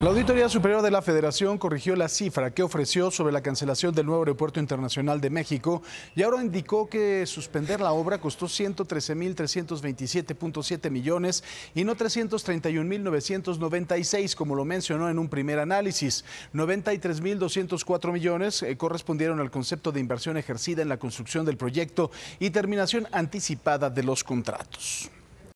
La Auditoría Superior de la Federación corrigió la cifra que ofreció sobre la cancelación del nuevo Aeropuerto Internacional de México y ahora indicó que suspender la obra costó 113.327.7 millones y no 331.996 como lo mencionó en un primer análisis. 93.204 millones eh, correspondieron al concepto de inversión ejercida en la construcción del proyecto y terminación anticipada de los contratos.